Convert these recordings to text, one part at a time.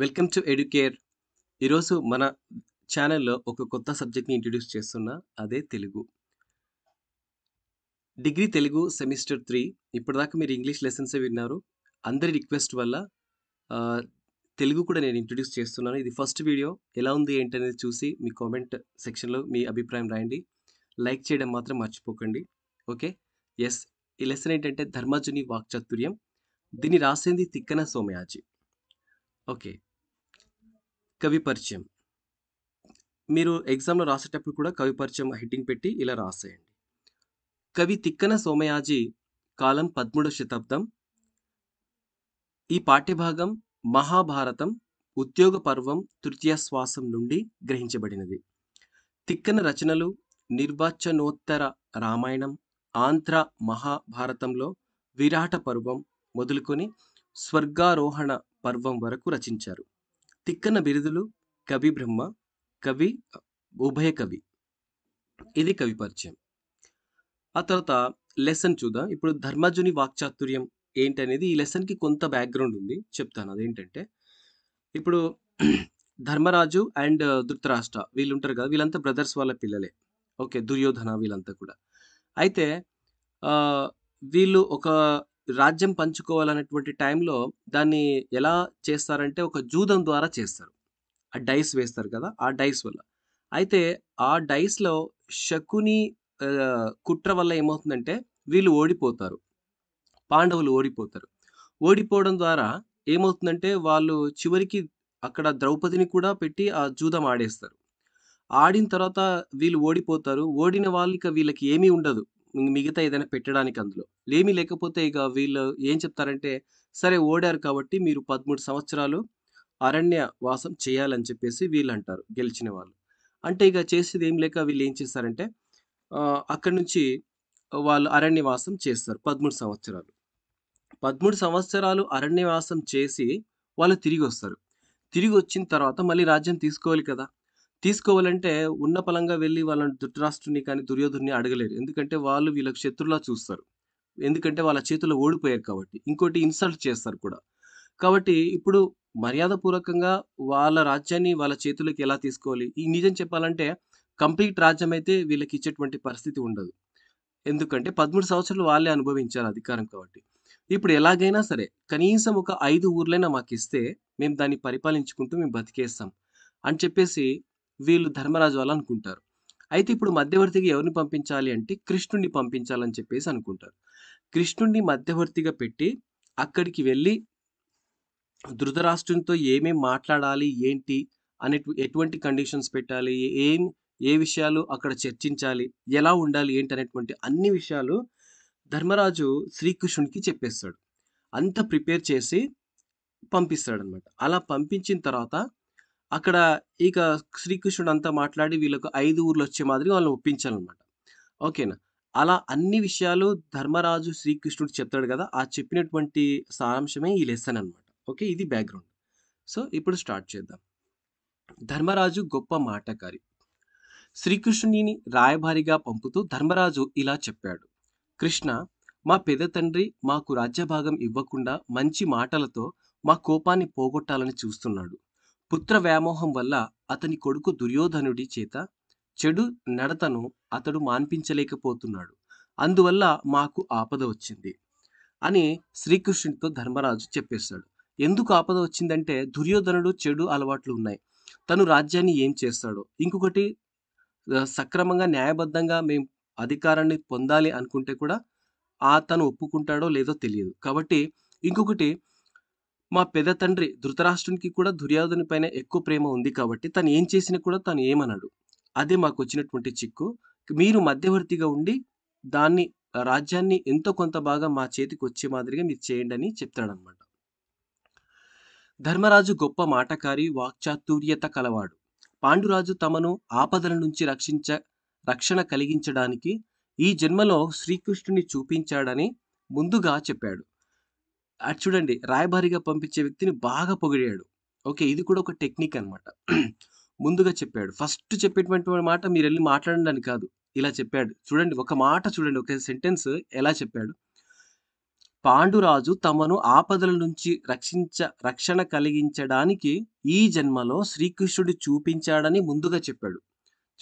welcome to educare ఈరోజు మన ఛానల్లో ఒక కొత్త సబ్జెక్ట్ని ఇంట్రడ్యూస్ చేస్తున్నా అదే Telugu degree Telugu semester three ఇప్పటిదాకా మీరు ఇంగ్లీష్ లెసన్స్ విన్నారు అందరి రిక్వెస్ట్ వల్ల తెలుగు కూడా నేను ఇంట్రడ్యూస్ చేస్తున్నాను ఇది ఫస్ట్ వీడియో ఎలా ఉంది ఏంటనేది చూసి మీ కామెంట్ సెక్షన్లో మీ అభిప్రాయం రాయండి లైక్ చేయడం మాత్రం మర్చిపోకండి ఓకే ఎస్ ఈ లెసన్ ఏంటంటే ధర్మజుని వాక్చాతుర్యం దీన్ని రాసింది తిక్కన సోమయాజీ ఓకే కవి పరిచయం మీరు ఎగ్జామ్లో రాసేటప్పుడు కూడా కవి పరిచయం హెడ్డింగ్ పెట్టి ఇలా రాసేయండి కవి తిక్కన సోమయాజీ కాలం పదమూడవ శతాబ్దం ఈ పాఠ్యభాగం మహాభారతం ఉద్యోగ పర్వం తృతీయ శ్వాసం నుండి గ్రహించబడినది తిక్కన రచనలు నిర్వాచనోత్తర రామాయణం ఆంధ్ర మహాభారతంలో విరాట పర్వం మొదలుకొని స్వర్గారోహణ పర్వం వరకు రచించారు తిక్కన బిరుదులు కవి బ్రహ్మ కవి ఉభయ కవి ఇది కవి పరిచయం ఆ తర్వాత లెసన్ చూద్దాం ఇప్పుడు ధర్మజుని వాక్చాతుర్యం ఏంటనేది ఈ లెసన్కి కొంత బ్యాక్గ్రౌండ్ ఉంది చెప్తాను అదేంటంటే ఇప్పుడు ధర్మరాజు అండ్ ధృతరాష్ట్ర వీళ్ళు ఉంటారు కదా వీళ్ళంతా బ్రదర్స్ వాళ్ళ పిల్లలే ఓకే దుర్యోధన వీళ్ళంతా కూడా అయితే వీళ్ళు ఒక రాజ్యం పంచుకోవాలనేటువంటి టైంలో దాన్ని ఎలా చేస్తారంటే ఒక జూదం ద్వారా చేస్తారు ఆ డైస్ వేస్తారు కదా ఆ డైస్ వల్ల అయితే ఆ డైస్లో శకుని కుట్ర వల్ల ఏమవుతుందంటే వీళ్ళు ఓడిపోతారు పాండవులు ఓడిపోతారు ఓడిపోవడం ద్వారా ఏమవుతుందంటే వాళ్ళు చివరికి అక్కడ ద్రౌపదిని కూడా పెట్టి ఆ జూదం ఆడేస్తారు ఆడిన తర్వాత వీళ్ళు ఓడిపోతారు ఓడిన వాళ్ళకి వీళ్ళకి ఏమీ ఉండదు మిగతా ఏదైనా పెట్టడానికి అందులో లేమి లేకపోతే ఇక వీళ్ళు ఏం చెప్తారంటే సరే ఓడారు కాబట్టి మీరు పదమూడు సంవత్సరాలు అరణ్య వాసం చేయాలని చెప్పేసి వీళ్ళు అంటారు గెలిచిన వాళ్ళు అంటే ఇక చేసేది ఏం లేక వీళ్ళు ఏం చేస్తారంటే అక్కడి నుంచి వాళ్ళు అరణ్యవాసం చేస్తారు పదమూడు సంవత్సరాలు పదమూడు సంవత్సరాలు అరణ్యవాసం చేసి వాళ్ళు తిరిగి వస్తారు తిరిగి వచ్చిన తర్వాత మళ్ళీ రాజ్యం తీసుకోవాలి కదా తీసుకోవాలంటే ఉన్న పలంగా వెళ్ళి వాళ్ళని ధృతరాష్ట్రుని కానీ దుర్యోధుని అడగలేరు ఎందుకంటే వాళ్ళు వీళ్ళకి శత్రులా చూస్తారు ఎందుకంటే వాళ్ళ చేతులు ఓడిపోయారు కాబట్టి ఇంకోటి ఇన్సల్ట్ చేస్తారు కూడా కాబట్టి ఇప్పుడు మర్యాదపూర్వకంగా వాళ్ళ రాజ్యాన్ని వాళ్ళ చేతులకి ఎలా తీసుకోవాలి ఈ నిజం చెప్పాలంటే కంప్లీట్ రాజ్యం అయితే వీళ్ళకి ఇచ్చేటువంటి పరిస్థితి ఉండదు ఎందుకంటే పదమూడు సంవత్సరాలు వాళ్ళే అనుభవించారు అధికారం కాబట్టి ఇప్పుడు ఎలాగైనా సరే కనీసం ఒక ఐదు ఊర్లైనా మాకు ఇస్తే మేము దాన్ని పరిపాలించుకుంటూ మేము బతికేస్తాం అని చెప్పేసి వీళ్ళు ధర్మరాజు వాళ్ళు అనుకుంటారు అయితే ఇప్పుడు మధ్యవర్తికి ఎవరిని పంపించాలి అంటే కృష్ణుడిని పంపించాలని చెప్పేసి అనుకుంటారు కృష్ణుడిని మధ్యవర్తిగా పెట్టి అక్కడికి వెళ్ళి ధృతరాష్ట్రంతో ఏమేం మాట్లాడాలి ఏంటి అనే ఎటువంటి కండిషన్స్ పెట్టాలి ఏం ఏ విషయాలు అక్కడ చర్చించాలి ఎలా ఉండాలి ఏంటి అనేటువంటి అన్ని విషయాలు ధర్మరాజు శ్రీకృష్ణునికి చెప్పేస్తాడు అంత ప్రిపేర్ చేసి పంపిస్తాడనమాట అలా పంపించిన తర్వాత అక్కడ ఇక శ్రీకృష్ణుడు అంతా మాట్లాడి వీళ్ళకు ఐదు ఊర్లు వచ్చే మాదిరి వాళ్ళని ఒప్పించాలన్నమాట ఓకేనా అలా అన్ని విషయాలు ధర్మరాజు శ్రీకృష్ణుడు చెప్తాడు కదా ఆ చెప్పినటువంటి సారాంశమే ఈ లెసన్ అనమాట ఓకే ఇది బ్యాక్గ్రౌండ్ సో ఇప్పుడు స్టార్ట్ చేద్దాం ధర్మరాజు గొప్ప మాటకారి శ్రీకృష్ణుని రాయభారిగా పంపుతూ ధర్మరాజు ఇలా చెప్పాడు కృష్ణ మా పెద్ద తండ్రి మాకు రాజ్యభాగం ఇవ్వకుండా మంచి మాటలతో మా కోపాన్ని పోగొట్టాలని చూస్తున్నాడు పుత్ర వ్యామోహం వల్ల అతని కొడుకు దుర్యోధనుడి చేత చెడు నడతను అతడు మాన్పించలేకపోతున్నాడు అందువల్ల మాకు ఆపద వచ్చింది అని శ్రీకృష్ణుడితో ధర్మరాజు చెప్పేశాడు ఎందుకు ఆపద వచ్చిందంటే దుర్యోధనుడు చెడు అలవాట్లు ఉన్నాయి తను రాజ్యాన్ని ఏం చేస్తాడో ఇంకొకటి సక్రమంగా న్యాయబద్ధంగా మేము అధికారాన్ని పొందాలి అనుకుంటే కూడా ఆ తను ఒప్పుకుంటాడో లేదో తెలియదు కాబట్టి ఇంకొకటి మా పెద్ద తండ్రి ధృతరాష్ట్రునికి కూడా దుర్యోధను పైన ఎక్కువ ప్రేమ ఉంది కాబట్టి తను ఏం చేసినా కూడా తను ఏమన్నాడు అదే మాకు వచ్చినటువంటి చిక్కు మీరు మధ్యవర్తిగా ఉండి దాన్ని రాజ్యాన్ని ఎంతో కొంత బాగా మా చేతికి వచ్చే మాదిరిగా మీరు చేయండి అని చెప్తాడనమాట ధర్మరాజు గొప్ప మాటకారి వాక్చాతుర్యత కలవాడు పాండురాజు తమను ఆపదల నుంచి రక్షించ రక్షణ కలిగించడానికి ఈ జన్మలో శ్రీకృష్ణుని చూపించాడని ముందుగా చెప్పాడు అది చూడండి రాయబారిగా పంపించే వ్యక్తిని బాగా పొగిడాడు ఓకే ఇది కూడా ఒక టెక్నిక్ అనమాట ముందుగా చెప్పాడు ఫస్ట్ చెప్పేటువంటి మాట మీరు వెళ్ళి మాట్లాడడానికి కాదు ఇలా చెప్పాడు చూడండి ఒక మాట చూడండి ఒక సెంటెన్స్ ఎలా చెప్పాడు పాండురాజు తమను ఆపదల నుంచి రక్షించ రక్షణ కలిగించడానికి ఈ జన్మలో శ్రీకృష్ణుడు చూపించాడని ముందుగా చెప్పాడు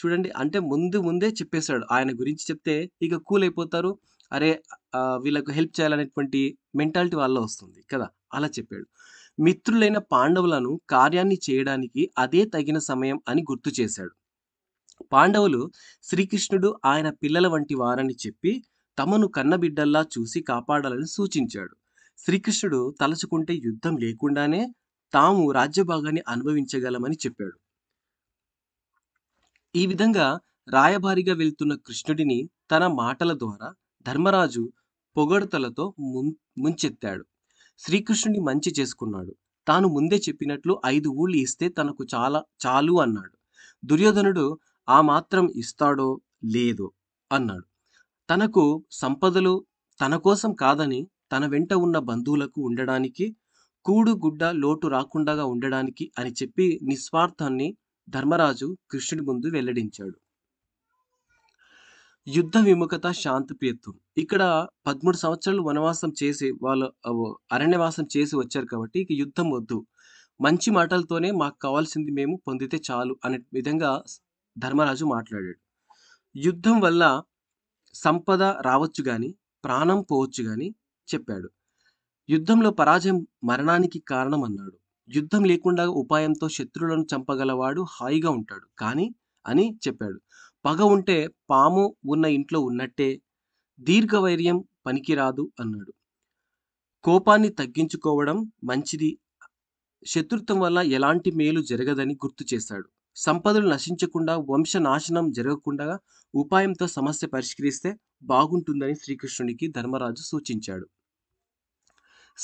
చూడండి అంటే ముందు ముందే చెప్పేశాడు ఆయన గురించి చెప్తే ఇక కూల్ అయిపోతారు అరే వీళ్ళకు హెల్ప్ చేయాలనేటువంటి మెంటాలిటీ వాళ్ళ వస్తుంది కదా అలా చెప్పాడు మిత్రులైన పాండవులను కార్యాన్ని చేయడానికి అదే తగిన సమయం అని గుర్తు చేశాడు పాండవులు శ్రీకృష్ణుడు ఆయన పిల్లల వంటి వారని చెప్పి తమను కన్నబిడ్డల్లా చూసి కాపాడాలని సూచించాడు శ్రీకృష్ణుడు తలచుకుంటే యుద్ధం లేకుండానే తాము రాజ్యభాగాన్ని అనుభవించగలమని చెప్పాడు ఈ విధంగా రాయబారిగా వెళ్తున్న కృష్ణుడిని తన మాటల ద్వారా ధర్మరాజు పొగడ్తలతో ముంచెత్తాడు శ్రీకృష్ణుని మంచి చేసుకున్నాడు తాను ముందే చెప్పినట్లు ఐదు ఊళ్ళు ఇస్తే తనకు చాలా చాలు అన్నాడు దుర్యోధనుడు ఆ మాత్రం ఇస్తాడో లేదో అన్నాడు తనకు సంపదలు తన కోసం కాదని తన వెంట ఉన్న బంధువులకు ఉండడానికి కూడు గుడ్డ లోటు రాకుండా ఉండడానికి అని చెప్పి నిస్వార్థాన్ని ధర్మరాజు కృష్ణుడి ముందు వెల్లడించాడు యుద్ధ విముఖత శాంతి శాంతిప్రియత్వం ఇక్కడ పదమూడు సంవత్సరాలు వనవాసం చేసి వాళ్ళు అరణ్యవాసం చేసి వచ్చారు కాబట్టి ఇక యుద్ధం వద్దు మంచి మాటలతోనే మాకు కావాల్సింది మేము పొందితే చాలు అనే విధంగా ధర్మరాజు మాట్లాడాడు యుద్ధం వల్ల సంపద రావచ్చు కానీ ప్రాణం పోవచ్చు కానీ చెప్పాడు యుద్ధంలో పరాజయం మరణానికి కారణం అన్నాడు యుద్ధం లేకుండా ఉపాయంతో శత్రువులను చంపగలవాడు హాయిగా ఉంటాడు కానీ అని చెప్పాడు పగ ఉంటే పాము ఉన్న ఇంట్లో ఉన్నట్టే దీర్ఘవైర్యం పనికిరాదు అన్నాడు కోపాన్ని తగ్గించుకోవడం మంచిది శత్రుత్వం వల్ల ఎలాంటి మేలు జరగదని గుర్తు చేశాడు సంపదలు నశించకుండా వంశనాశనం జరగకుండా ఉపాయంతో సమస్య పరిష్కరిస్తే బాగుంటుందని శ్రీకృష్ణునికి ధర్మరాజు సూచించాడు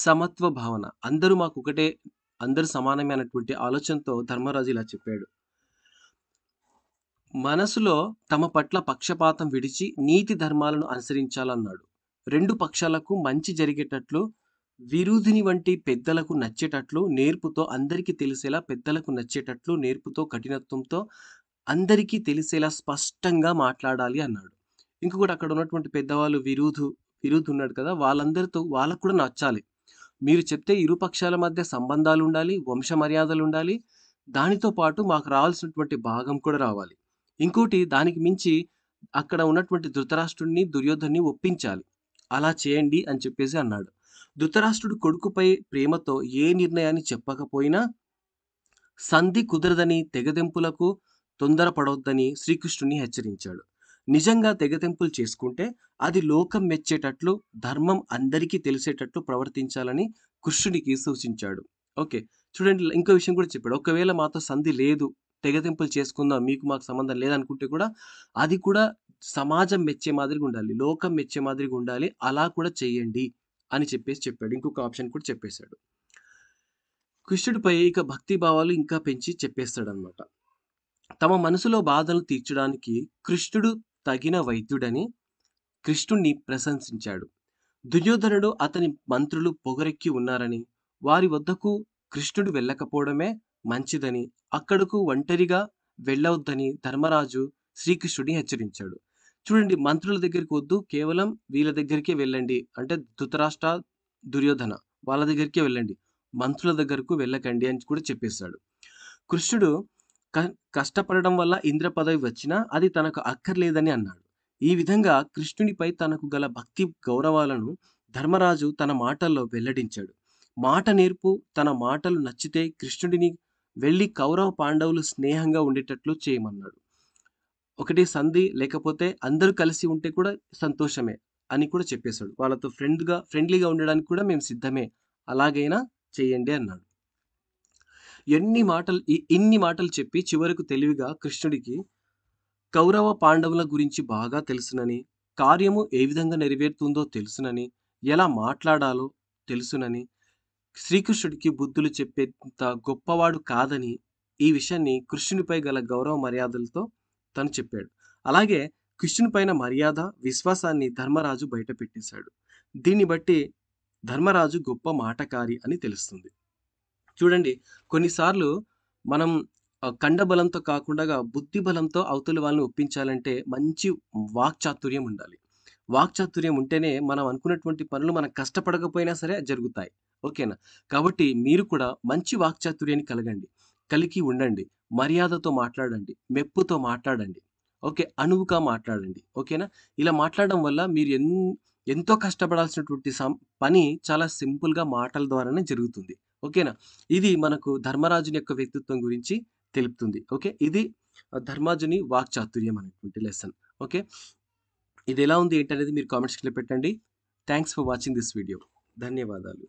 సమత్వ భావన అందరూ మాకొకటే అందరు అందరూ సమానమైనటువంటి ఆలోచనతో ధర్మరాజు ఇలా చెప్పాడు మనసులో తమ పట్ల పక్షపాతం విడిచి నీతి ధర్మాలను అనుసరించాలన్నాడు రెండు పక్షాలకు మంచి జరిగేటట్లు విరుధిని వంటి పెద్దలకు నచ్చేటట్లు నేర్పుతో అందరికీ తెలిసేలా పెద్దలకు నచ్చేటట్లు నేర్పుతో కఠినత్వంతో అందరికీ తెలిసేలా స్పష్టంగా మాట్లాడాలి అన్నాడు ఇంకొకటి అక్కడ ఉన్నటువంటి పెద్దవాళ్ళు విరుధు విరుధు ఉన్నాడు కదా వాళ్ళందరితో వాళ్ళకు కూడా నచ్చాలి మీరు చెప్తే ఇరు పక్షాల మధ్య సంబంధాలు ఉండాలి వంశ మర్యాదలు ఉండాలి దానితో పాటు మాకు రావాల్సినటువంటి భాగం కూడా రావాలి ఇంకోటి దానికి మించి అక్కడ ఉన్నటువంటి ధృతరాష్ట్రుడిని దుర్యోధన్ని ఒప్పించాలి అలా చేయండి అని చెప్పేసి అన్నాడు ధృతరాష్ట్రుడు కొడుకుపై ప్రేమతో ఏ నిర్ణయాన్ని చెప్పకపోయినా సంధి కుదరదని తెగదెంపులకు తొందరపడొద్దని శ్రీకృష్ణుని హెచ్చరించాడు నిజంగా తెగతెంపులు చేసుకుంటే అది లోకం మెచ్చేటట్లు ధర్మం అందరికీ తెలిసేటట్లు ప్రవర్తించాలని కృష్ణుడికి సూచించాడు ఓకే చూడండి ఇంకో విషయం కూడా చెప్పాడు ఒకవేళ మాతో సంధి లేదు తెగతింపులు చేసుకుందాం మీకు మాకు సంబంధం లేదనుకుంటే కూడా అది కూడా సమాజం మెచ్చే మాదిరిగా ఉండాలి లోకం మెచ్చే మాదిరిగా ఉండాలి అలా కూడా చేయండి అని చెప్పేసి చెప్పాడు ఇంకొక ఆప్షన్ కూడా చెప్పేశాడు కృష్ణుడిపై ఇక భక్తి భావాలు ఇంకా పెంచి అనమాట తమ మనసులో బాధలు తీర్చడానికి కృష్ణుడు తగిన వైద్యుడని కృష్ణుణ్ణి ప్రశంసించాడు దుర్యోధనుడు అతని మంత్రులు పొగరెక్కి ఉన్నారని వారి వద్దకు కృష్ణుడు వెళ్ళకపోవడమే మంచిదని అక్కడకు ఒంటరిగా వెళ్ళవద్దని ధర్మరాజు శ్రీకృష్ణుడిని హెచ్చరించాడు చూడండి మంత్రుల దగ్గరికి వద్దు కేవలం వీళ్ళ దగ్గరికే వెళ్ళండి అంటే ధృతరాష్ట్ర దుర్యోధన వాళ్ళ దగ్గరికే వెళ్ళండి మంత్రుల దగ్గరకు వెళ్ళకండి అని కూడా చెప్పేశాడు కృష్ణుడు కష్టపడడం వల్ల ఇంద్ర పదవి వచ్చినా అది తనకు అక్కర్లేదని అన్నాడు ఈ విధంగా కృష్ణునిపై తనకు గల భక్తి గౌరవాలను ధర్మరాజు తన మాటల్లో వెల్లడించాడు మాట నేర్పు తన మాటలు నచ్చితే కృష్ణుడిని వెళ్ళి కౌరవ పాండవులు స్నేహంగా ఉండేటట్లు చేయమన్నాడు ఒకటి సంధి లేకపోతే అందరూ కలిసి ఉంటే కూడా సంతోషమే అని కూడా చెప్పేశాడు వాళ్ళతో ఫ్రెండ్గా ఫ్రెండ్లీగా ఉండడానికి కూడా మేము సిద్ధమే అలాగైనా చేయండి అన్నాడు ఎన్ని మాటలు ఇన్ని మాటలు చెప్పి చివరకు తెలివిగా కృష్ణుడికి కౌరవ పాండవుల గురించి బాగా తెలుసునని కార్యము ఏ విధంగా నెరవేరుతుందో తెలుసునని ఎలా మాట్లాడాలో తెలుసునని శ్రీకృష్ణుడికి బుద్ధులు చెప్పేంత గొప్పవాడు కాదని ఈ విషయాన్ని కృష్ణునిపై గల గౌరవ మర్యాదలతో తను చెప్పాడు అలాగే కృష్ణుని పైన మర్యాద విశ్వాసాన్ని ధర్మరాజు బయట పెట్టేశాడు దీన్ని బట్టి ధర్మరాజు గొప్ప మాటకారి అని తెలుస్తుంది చూడండి కొన్నిసార్లు మనం కండబలంతో కాకుండా బుద్ధి బలంతో అవతలి వాళ్ళని ఒప్పించాలంటే మంచి వాక్చాతుర్యం ఉండాలి వాక్చాతుర్యం ఉంటేనే మనం అనుకున్నటువంటి పనులు మనం కష్టపడకపోయినా సరే జరుగుతాయి ఓకేనా కాబట్టి మీరు కూడా మంచి వాక్చాతుర్యాన్ని కలగండి కలిగి ఉండండి మర్యాదతో మాట్లాడండి మెప్పుతో మాట్లాడండి ఓకే అణువుగా మాట్లాడండి ఓకేనా ఇలా మాట్లాడడం వల్ల మీరు ఎన్ ఎంతో కష్టపడాల్సినటువంటి పని చాలా సింపుల్గా మాటల ద్వారానే జరుగుతుంది ఓకేనా ఇది మనకు ధర్మరాజుని యొక్క వ్యక్తిత్వం గురించి తెలుపుతుంది ఓకే ఇది ధర్మాజుని వాక్చాతుర్యం అనేటువంటి లెసన్ ఓకే ఇది ఎలా ఉంది ఏంటనేది మీరు కామెంట్ క్లిప్ పెట్టండి thanks for watching this video ధన్యవాదాలు